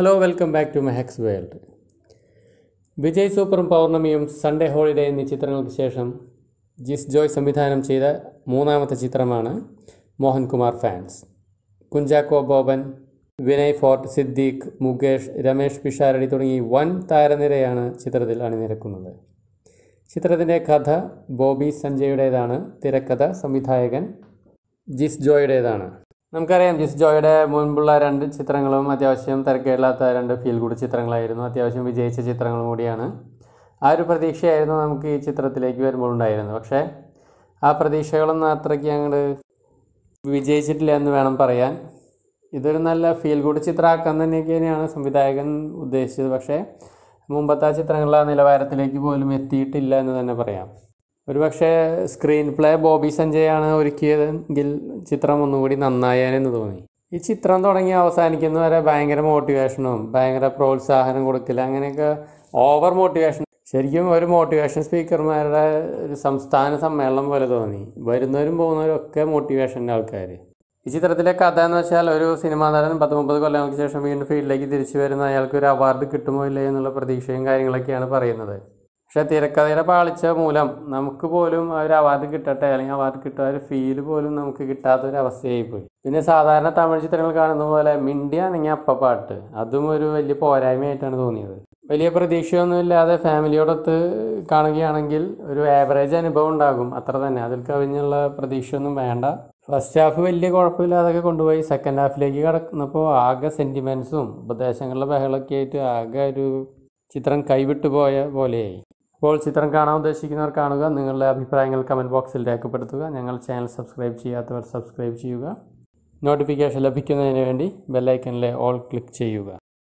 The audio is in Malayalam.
hello welcome back to Mehak's world Vijay സൂപ്പറും പൗർണമിയും സൺഡേ ഹോളിഡേ എന്നീ ചിത്രങ്ങൾക്ക് ശേഷം ജിസ് ജോയ് സംവിധാനം ചെയ്ത മൂന്നാമത്തെ ചിത്രമാണ് മോഹൻകുമാർ ഫാൻസ് കുഞ്ചാക്കോ ബോബൻ വിനയ് ഫോർട്ട് സിദ്ദീഖ് മുകേഷ് രമേഷ് പിഷാരടി തുടങ്ങി വൻ താരനിരയാണ് ചിത്രത്തിൽ അണിനിരക്കുന്നത് ചിത്രത്തിൻ്റെ കഥ ബോബി സഞ്ജയുടേതാണ് തിരക്കഥ സംവിധായകൻ ജിസ് ജോയുടേതാണ് നമുക്കറിയാം ജിസ് ജോയുടെ മുൻപുള്ള രണ്ട് ചിത്രങ്ങളും അത്യാവശ്യം തിരക്കേടില്ലാത്ത രണ്ട് ഫീൽ ഗുഡ് ചിത്രങ്ങളായിരുന്നു അത്യാവശ്യം വിജയിച്ച ചിത്രങ്ങളും കൂടിയാണ് ആ ഒരു പ്രതീക്ഷയായിരുന്നു നമുക്ക് ഈ ചിത്രത്തിലേക്ക് വരുമ്പോൾ ഉണ്ടായിരുന്നു പക്ഷേ ആ പ്രതീക്ഷകളൊന്നും അത്രയ്ക്ക് അങ്ങോട്ട് വിജയിച്ചിട്ടില്ല എന്ന് വേണം പറയാൻ ഇതൊരു നല്ല ഫീൽ ഗുഡ് ചിത്രമാക്കാൻ തന്നെയൊക്കെ തന്നെയാണ് സംവിധായകൻ ഉദ്ദേശിച്ചത് പക്ഷേ മുമ്പത്തെ ചിത്രങ്ങളുടെ നിലവാരത്തിലേക്ക് പോലും എത്തിയിട്ടില്ല എന്ന് തന്നെ പറയാം ഒരുപക്ഷെ സ്ക്രീൻ പ്ലേ ബോബി സഞ്ജയാണ് ഒരുക്കിയതെങ്കിൽ ചിത്രം ഒന്നുകൂടി നന്നായേനെന്ന് തോന്നി ഈ ചിത്രം തുടങ്ങി അവസാനിക്കുന്ന വരെ ഭയങ്കര മോട്ടിവേഷനും ഭയങ്കര പ്രോത്സാഹനം കൊടുക്കില്ല അങ്ങനെയൊക്കെ ഓവർ മോട്ടിവേഷൻ ശരിക്കും ഒരു മോട്ടിവേഷൻ സ്പീക്കർമാരുടെ ഒരു സംസ്ഥാന സമ്മേളനം പോലെ തോന്നി വരുന്നവരും പോകുന്നവരും ഒക്കെ മോട്ടിവേഷൻ്റെ ആൾക്കാർ ഈ ചിത്രത്തിലെ കഥ എന്ന് വെച്ചാൽ ഒരു സിനിമാ നടൻ പത്ത് മുപ്പത് കൊല്ലങ്ങൾക്ക് ശേഷം വീണ്ടും ഫീൽഡിലേക്ക് തിരിച്ചു വരുന്ന അയാൾക്ക് ഒരു അവാർഡ് കിട്ടുമോ ഇല്ലേ എന്നുള്ള പ്രതീക്ഷയും കാര്യങ്ങളൊക്കെയാണ് പറയുന്നത് പക്ഷെ തിരക്കഥയുടെ പാളിച്ച മൂലം നമുക്ക് പോലും ഒരു അവാർഡ് കിട്ടട്ടെ അല്ലെങ്കിൽ അവാർഡ് കിട്ടുക ഒരു ഫീല് പോലും നമുക്ക് കിട്ടാത്ത ഒരു അവസ്ഥയായി പോയി പിന്നെ സാധാരണ തമിഴ് ചിത്രങ്ങൾ കാണുന്ന പോലെ മിണ്ടിയ അല്ലെങ്കിൽ അപ്പപ്പാട്ട് അതും ഒരു വലിയ പോരായ്മയായിട്ടാണ് തോന്നിയത് വലിയ പ്രതീക്ഷയൊന്നും ഇല്ലാതെ ഫാമിലിയോടൊത്ത് കാണുകയാണെങ്കിൽ ഒരു ആവറേജ് അനുഭവം ഉണ്ടാകും അത്ര തന്നെ അതിൽ കവിഞ്ഞുള്ള പ്രതീക്ഷയൊന്നും വേണ്ട ഫസ്റ്റ് ഹാഫ് വലിയ കുഴപ്പമില്ലാതൊക്കെ കൊണ്ടുപോയി സെക്കൻഡ് ഹാഫിലേക്ക് കടക്കുന്നപ്പോൾ ആകെ സെൻറ്റിമെൻസും ഉപദേശങ്ങളുടെ ബഹളമൊക്കെ ആയിട്ട് ആകെ ഒരു ചിത്രം കൈവിട്ടു പോയ പോലെയായി അപ്പോൾ ചിത്രം കാണാൻ ഉദ്ദേശിക്കുന്നവർ കാണുക നിങ്ങളുടെ അഭിപ്രായങ്ങൾ കമൻറ്റ് ബോക്സിൽ രേഖപ്പെടുത്തുക ഞങ്ങൾ ചാനൽ സബ്സ്ക്രൈബ് ചെയ്യാത്തവർ സബ്സ്ക്രൈബ് ചെയ്യുക നോട്ടിഫിക്കേഷൻ ലഭിക്കുന്നതിന് വേണ്ടി ബെല്ലൈക്കനിലെ ഓൾ ക്ലിക്ക് ചെയ്യുക